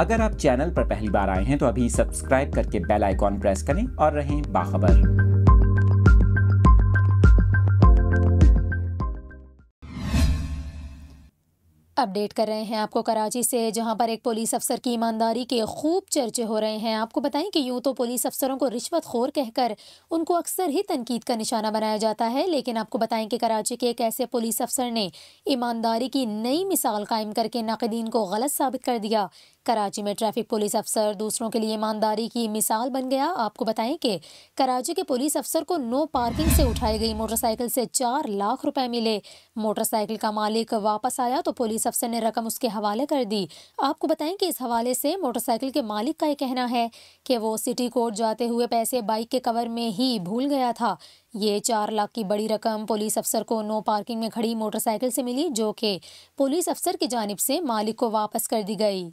अगर आप चैनल पर पहली बार आए हैं तो अभी सब्सक्राइब करके बेल आइकॉन प्रेस करें और रहें बाखबर अपडेट कर रहे हैं आपको कराची से जहां पर एक पुलिस अफसर की ईमानदारी के खूब चर्चे हो रहे हैं आपको बताएं कि यूं तो पुलिस अफसरों को रिश्वत खोर कहकर उनको अक्सर ही तनकीद का निशाना बनाया जाता है लेकिन आपको बताएं कि कराची के एक ऐसे पुलिस अफसर ने ईमानदारी की नई मिसाल कायम करके नाकदीन को गलत साबित कर दिया कराची में ट्रैफिक पुलिस अफसर दूसरों के लिए ईमानदारी की मिसाल बन गया आपको बताएं कि कराची के पुलिस अफसर को नो पार्किंग से उठाई गई मोटरसाइकिल से चार लाख रुपए मिले मोटरसाइकिल का मालिक वापस आया तो पुलिस अफसर ने रकम उसके हवाले कर दी आपको बताएं कि इस हवाले से मोटरसाइकिल के मालिक का ये कहना है कि वो सिटी कोर्ट जाते हुए पैसे बाइक के कवर में ही भूल गया था ये चार लाख की बड़ी रकम पुलिस अफसर को नो पार्किंग में खड़ी मोटरसाइकिल से मिली जो कि पुलिस अफसर की जानब से मालिक को वापस कर दी गई